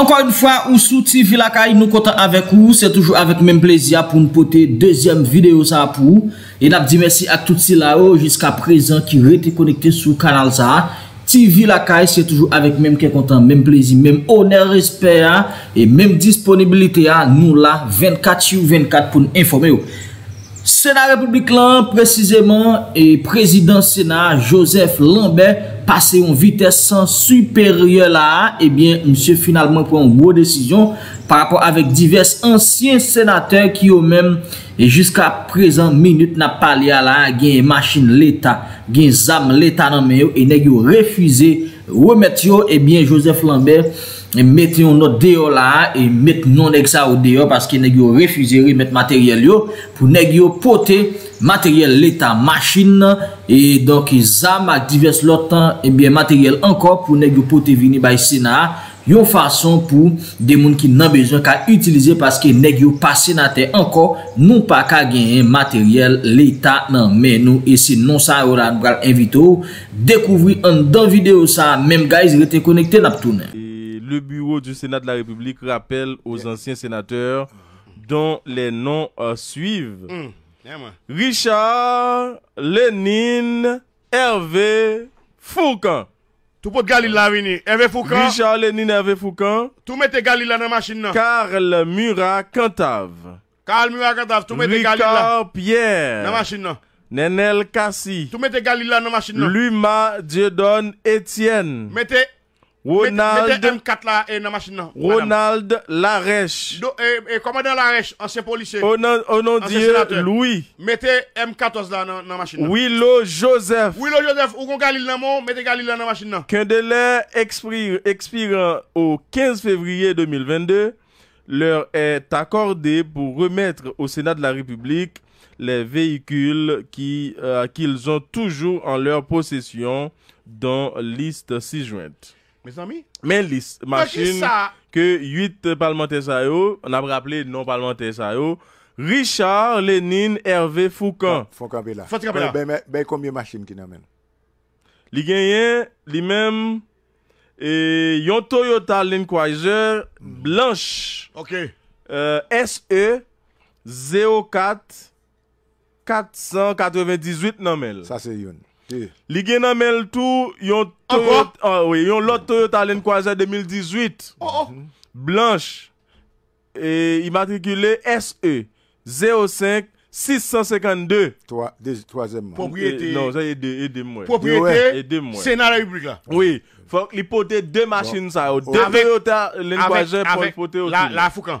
Ankwa yon fwa, ou sou TV lakay nou kontan avek ou, se toujou avek men plezi apoun pote, dezyem video sa apou. E nap di mersi a touti la ou, jiska prezen ki rete konekte sou kanal za. TV lakay se toujou avek men ke kontan, men plezi, men oner, respe ya, e men disponibilite ya, nou la 24 yon 24 pou nou informe ou. Sena Republik lan, prezizeyman, e prezident Sena, Joseph Lambert. Passe yon vitè san superyè la a. Ebyen, eh msè finalmente prè yon gwo desisyon. Par rapport avèk divers ansyen senatèr ki yo mèm. Juska prezant minute na palè a la a. Gen yon machin l'état. Gen yon zam l'état nan mè yo. E nè yon refüze wèmè ti yo. Ebyen, eh Joseph Lambert. metyon nou deyo la e met nou nek sa ou deyo paske nek yo refuze remet materyel yo pou nek yo pote materyel leta machin nan e donk zama divers lotan ebyen materyel anko pou nek yo pote vini bay sinan yon fason pou de moun ki nan bezyon ka utilize paske nek yo pasinate anko nou pa ka genye materyel leta nan men nou e sinon sa ou la nou kal evito dekouvri an dan video sa men guys rete konekte nap tou nan le bureau du Sénat de la République rappelle aux anciens sénateurs dont les noms euh, suivent. Mm. Richard, Lénine, Hervé, Foucan. Tout pot Galila vini. Hervé Foucan. Richard Lénine, Hervé Foucan. Tout Galila dans la machine Karl Murat Cantave. Karl Murat Cantave, tout mette Galil la. Pierre. Dans machine nan. Nenel Kassi. Tout Galila dans la machine Luma Dieudonne Étienne. Mettez Ronald m Ronald Larèche. Eh, eh, commandant Larèche, ancien policier. Au nom, de Louis. Mettez M14 là dans la machine. Willow Joseph. Willow Joseph, ou Galil dans mon, mettez Galil dans la machine Qu'un délai expirant au 15 février 2022 leur est accordé pour remettre au Sénat de la République les véhicules qui, euh, qu'ils ont toujours en leur possession dans liste 6 jointe mes amis? Men lis, machin que 8 parlementaires sa yo, on a rappelé non parlementaires sa yo, Richard, Lénine, Hervé, Foucan. Ah, Foucan be la. Foucan la. Ben, ben, ben konbyen machin ki nan Li genyen, li men, e, yon Toyota Land Cruiser blanche. Ok. SE 04 498 nan Ça c'est se yon. Li gen nan tou yon lot Toyota Land 2018. Blanche. et immatriculé SE 05-652. Troazem. Propriété. Non, est mwen. Propriété. Sénat la Oui. Il li deux machines sa yo. Oh. Toyota Land Cruiser La Foucan.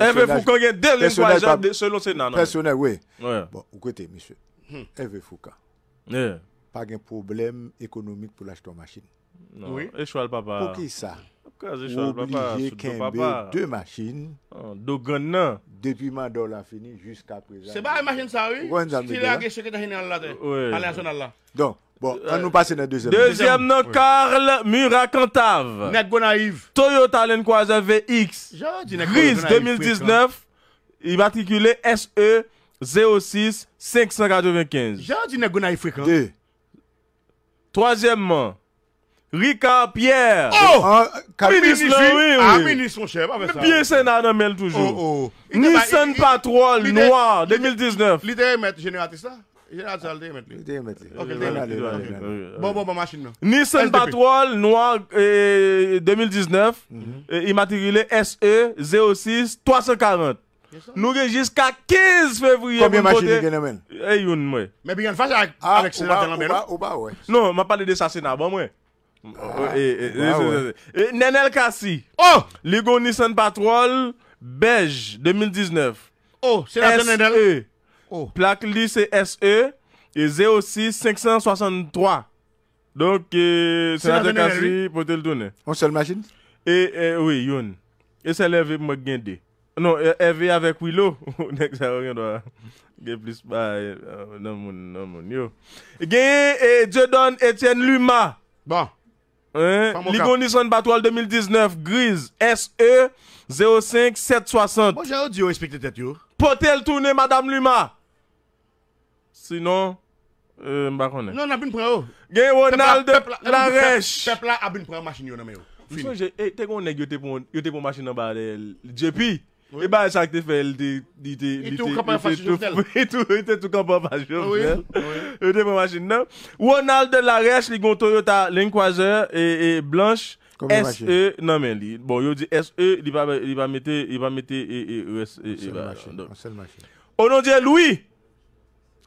Eh, personnage, Eve Foucault a deux linguages hein, selon Sénat. Personnel, oui. Ouais. Bon, écoutez, monsieur. Hmm. Eve eh, Foucault. Yeah. Pas de problème économique pour l'acheter machine. Non. Oui. Et papa. Pour qui ça? Obligé qu'un deux machines. Oh, Doganan. Depuis mandat la fini jusqu'à présent. C'est pas une machine ça, oui? C'est la secrétaire générale là. Oui. À la nationale là. Donc. Bon, euh, on nous passe dans deuxième. Deuxième, non, Carl Murakantave. Net naïf. Toyota Land Cruiser VX. Gris, 2019, immatriculé SE 06 595. J'ai dit Gonaïve fréquent. Deux. Troisièmement, Ricard Pierre. Oh! oh! Ah, ministre, oui, Ah, ministre, mon chef. pas Pierre Sénat dans oh, toujours. Oh, oh. Nissan Patrol Noir 2019. L'idée est mettre générateur ça General te li? Te Ok, te Bon, bon, bon, Nissan Patrol, noir, 2019, euh, mhm. euh, immatriculé SE 06 340. Nous jusqu'à 15 février. Combien machini gen nan men? E yon mwen Men bi gen fase Non, je Non, ma pale de sa Bon ah, euh, Nenel Kassi oh! Ligo Nissan Patrol Beige 2019 Oh, c'est la e. Nenel Plaque lycée SE et 06 563. E, Donc, euh, c'est la Kassi pour te le donner. On se le machine et, oui, Youn. Et c'est l'Hervé euh, avec Willow Non, est avec Willow. Next, rien doit. plus pas. Euh, non, mon, non, mon, yo. Gé et Dieu donne Etienne Luma. Bon. Hein? Ligon Nissan 2019, grise, SE 05 760. Dieu j'ai audio respecté tête, yo. Potel tourné, Madame Luma. Sinon, ne sais pas. Non, on a bien pris Gen Ronald la rèche. la je yo pour machine ba de Jepi. E ba ne chak pas fel, di te... Je jovenel. te machine. Non. Ronald la rech li gon Toyota Land Cruiser e blanche. SE non mais, Bon, yo dit SE il va mettre pas va et,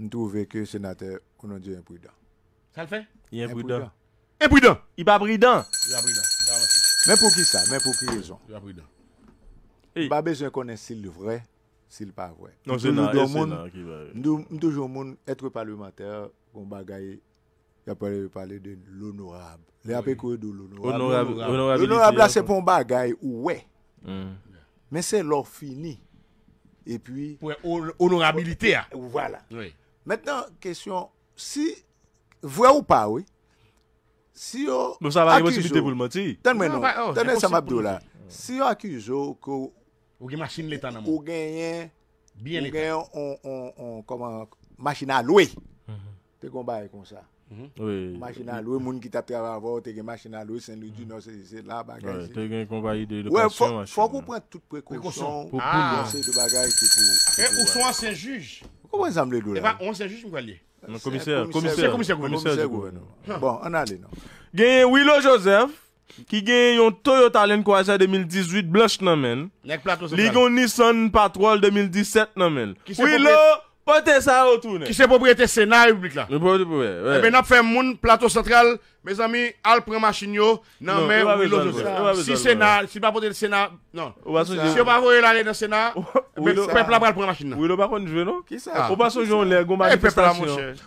nous trouvons que le sénateur, on a dit imprudent. Ça le fait Il est imprudent. Imprudent Il pas prudent Il est prudent. Mais pour qui ça Mais pour qui raison Il est prudent. Il pas besoin de connaître s'il est vrai, s'il n'est pas vrai. Non, c'est Nous, toujours, être parlementaire, on bagaille il a parlé de l'honorable. Il a de l'honorable. L'honorable, hein, c'est pour un bagaille, ouais. Hmm. Mais c'est l'or fini. Et puis. Pour honorabilité. Hein. Voilà. Oui. Mètè nan, kèsyon, si vwe ou pa, wè, si yo akizou, ten menon, ten menon, ten menon, si yo akizou, ou genyen, ou genyen, machina louè, te konbaye kon sa. Machina louè, moun ki tapte avar avar, ou te genye machina louè, sen lè di nou se jese la bagay se. Fòk ou pren tout prekonsyon ou se de bagay se pou... E, ou son asen juj? Eh ben, on sait juste quoi lier. Non, commissaire, commissaire, commissaire, commissaire, Bon, on allait non. Gagne Willow Joseph qui gagne un Toyota Land Cruiser 2018 blanche nan men. Li Nissan Patrol 2017 nan men. Willow Portez ça retourner. Qui c'est propriété Sénat République là? Et eh ben n'a fait moun, plateau central, mes amis, al prend machine yo, nan mais oui l'autre. Si Sénat, si pas porter Sénat, non. Si on pas voyer l'aller dans le Sénat, peuple va prendre machine. Oui, le pas contre jouer non? Qui ça? On pas au jour les gon manifestation.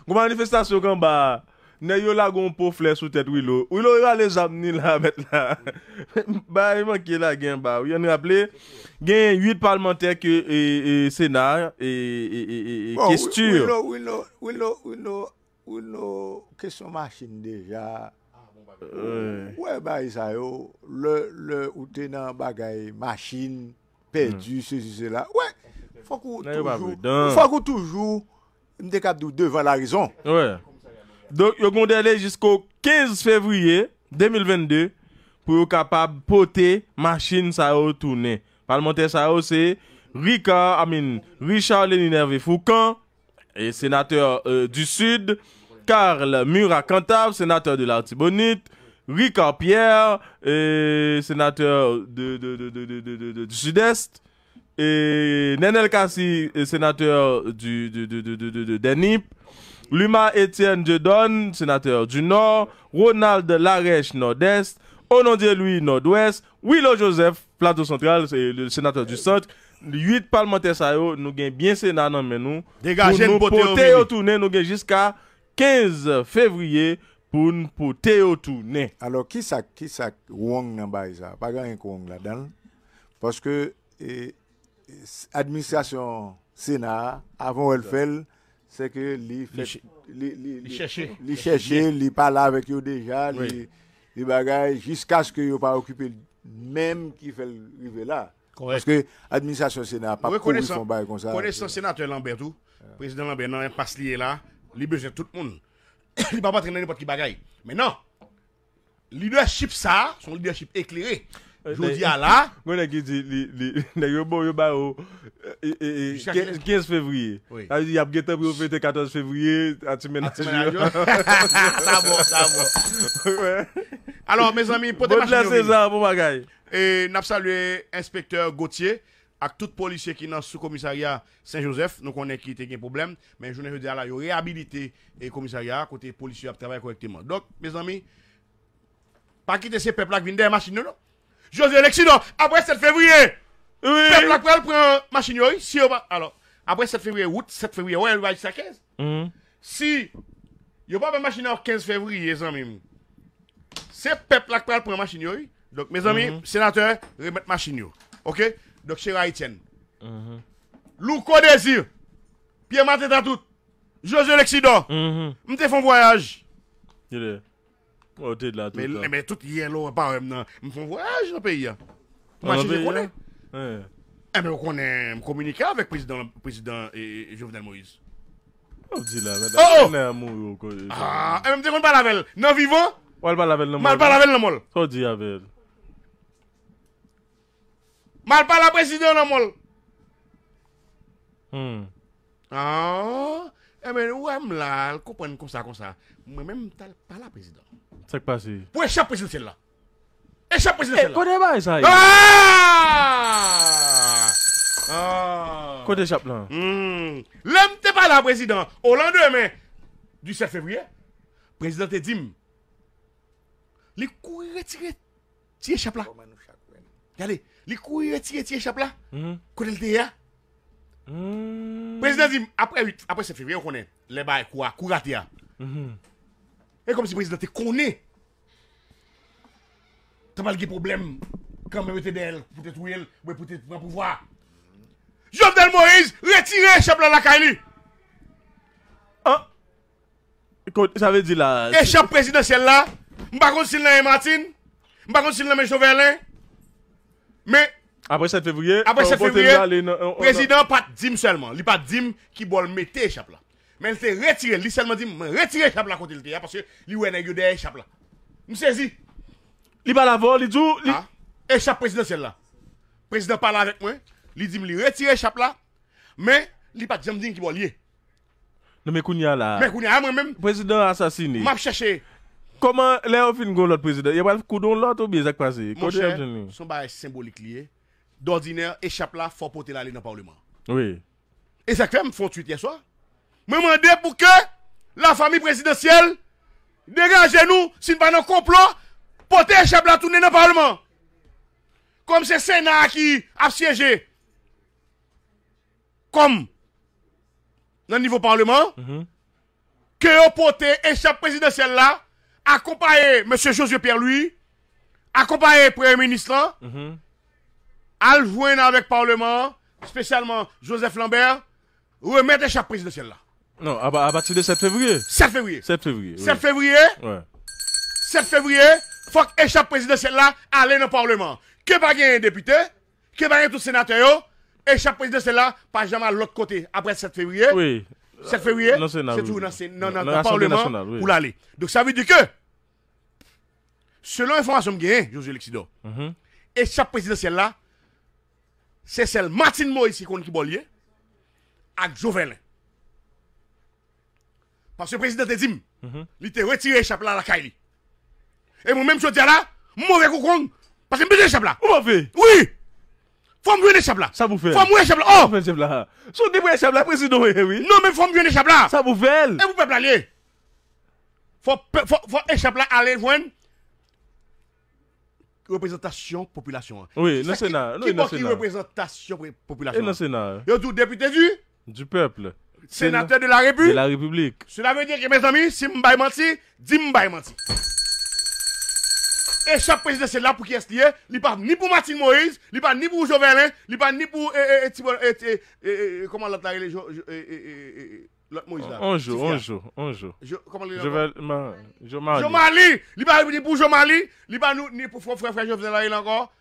Gon manifestation quand bah Ne yo la gon pou fles ou tèt wilo. Wilo yon alè zanm ni la mèt la. Ba yon e manke la gen ba. Yon rapple gen yon yuit parlementèk e senar e kestur. Wilo, wilo, wilo, wilo. Kèson machin deja. Ouè ba yon sayo. Le ou tè nan bagay machin, perdu, se se se la. Ouè, fòk ou toujou mdekadou devan la rizon. Ouè. Donc, vous allez aller jusqu'au 15 février 2022 pour être capable de porter machine ça Le Parlementaire ça c'est Ricard, Amin, Richard Foucan, sénateur du Sud, Karl Mura Cantab, sénateur de l'Artibonite, Ricard Pierre, sénateur du Sud-Est, et Nenel Kassi, sénateur du, de, DENIP, Luma Étienne Djedon, sénateur du Nord, Ronald Larèche Nord-Est, Onondier Louis Nord-Ouest, Willow Joseph, Plateau Central, c'est le sénateur du Centre. 8 parlementaires ça nous gagnons bien Sénat dans nous. Dégagez nous porter au tourner, nous gagnons jusqu'à 15 février pour nous porter au tourner. Alors qui ça qui ça Wong Nambaïsa? Pas grand là-dedans parce que l'administration eh, eh, administration Sénat avant elle fait c'est que les fait les chercher chercher avec eux déjà les bagages jusqu'à ce que n'ont pas occupé même qui fait arriver là parce que administration sénat pas oui, son comme ça connaissant sénateur Lambertou tout ah. président Lambert non passe lié là a besoin tout le monde ne pas pas traîner n'importe qui bagaille mais non leadership ça son leadership éclairé euh, je dis ah à la. Bah, oh. Je dis à la. Je dis 15 février. Oui. Ah, il y a un temps pour fêter 14 février. À Timena. Ça va, ça va. Alors, mes amis, pour démarrer. ça Et nous salue l'inspecteur Gauthier. Avec toute police qui est dans le sous-commissariat Saint-Joseph. Nous on qui quitté un problème. Mais je vous dis à la. Il réhabilité le commissariat. Côté policier qui travaille correctement. Donc, mes amis, pas quitter ces peuples qui viennent des machines, non? Josè Leksidon, apre 7 fevriye, pep lakpèl pren machin yoy, si yo pa apre 7 fevriye wout, 7 fevriye wè yon waj sa kez, si yo pa apre machin yoy 15 fevriye zanmim, se pep lakpèl pren machin yoy, doke mè zanmim, senatèr, remèt machin yoy, ok, doke chèra yiten, mm-hmm. lou kode zir, piè matè tatout, Josè Leksidon, mm-hmm. mte fon voyaj, yode Ou te la tout la. Eme tout oh, yen oh! lo wapaw em nan. Mifon waj, an pe ya. Mwache jekone. Eme wakone mkominika vek prezident, prezident Jevdel Moïse. Ou di la, veda. Ou! Mwen amou yo kou. A, ah, eme eh, te kon balavel. Nan vivon. Wal balavel nan mol. Mal balavel nan mol. Ou di yavel. Mal bala prezident nan mol. Hmm. A, eme wap la. Kou pon konsa konsa. Mwen men tal pala prezident. Sèk pasi. Pwè chèp prezident sèl la. E chèp prezident sèl la. Kode e bay sa yi? Aaaaaa! Kode chèp la? Hmm. Lem te pala prezident. O lan de men. Du 7 februye. Prezident te dim. Li kou yi retire ti chèp la. Gali. Li kou yi retire ti chèp la. Hmm. Kode lte ya? Hmm. Prezident dim. Apre 8. Apre 7 februye yon konen. Le bay kou a. Kou gati ya. Hmm. Hmm. Et comme si le président était connaît. Tu n'as pas de problème quand même était d'elle pour te trouver, pour te prendre pouvoir. Jean Moïse, retiré, de la Kaili. Ah. Écoute, ça veut dire là. Échappe présidentiel là. Je ne sais pas Martin. Je ne sais pas si Chauvelin. Mais. Après 7 février. Après 7 février. Le président pas dîme seulement. Il pas dîme qui va le mettre, Chaplin mais elle s'est retirée. Elle seulement dit, retirez chape là côté parce que lui ouais nèg derrière chape là. Me saisi. Il pas la voix, il dit ah. échappe présidentielle là. Président parle avec moi, il dit me retirer l'échappe là, mais il pas jamais dit qui va lier. Non mais Kounia là. Mais Kounia moi même président assassiné. M'a cherché Comment Léo fin l'autre président Il pas coup coudon l'autre ou bien ça passé Mon cher, son bail symbolique lié. D'ordinaire échappe là faut porter l'aller dans le parlement. Oui. Et ça fait même font tweet hier soir. Je demande pour que la famille présidentielle dégagez nous, si nous pas un complot, porter chef la tourner dans le Parlement. Comme c'est le Sénat qui a siégé. Comme dans le niveau Parlement, mhm. que vous portez échappe présidentielle là, accompagner M. Josué Pierre-Louis, le Premier ministre là, mm -hmm. le Parlement, spécialement Joseph Lambert, remettre échappe présidentielle là. Non, à, partir de 7 février. 7 février. 7 février. 7 février. Ouais. 7 février, faut que échappe présidentielle là, aller dans le Parlement. Que pas un député, que pas tout sénateur, échappe présidentielle là, pas jamais à l'autre côté après 7 février. Oui. 7 février, c'est toujours dans le Parlement pour l'aller. Donc ça veut dire que, selon l'information que j'ai, José Lexidor, mm -hmm. échappe présidentielle là, c'est celle Martine Moïse qui est qui avec Jovenel. Parce que le président te dit, mhm. il était retiré là à la Kali. Et moi-même, je dis là, mauvais cocon. Parce que je me là. Où m'en fait Oui Faut me là. Ça vous fait. Faut me là. Oh des ah. débrouille là, président, oui. Non, mais faut me là. Ça vous fait. Et vous peuple aller. Faut, faut, faut échapper aller joindre représentation population. Oui, le Sénat. Qui, qui, représentation population? Et le Sénat. Et député du? Du peuple sénateur de la République. la République. Cela veut dire que, mes amis, si m'baye menti, dis menti. Et chaque président, c'est là pour qui est lié. Il pas ni pour Martin Moïse, il pas ni pour Jovenel, il pas ni pour. Eh, eh, eh, comment l'autre l'autre Moïse là jour un jour Comment l'autre Jomali. Jomali. Il pas ni pour Jomali, il pas ni pour frère Jovenel là encore.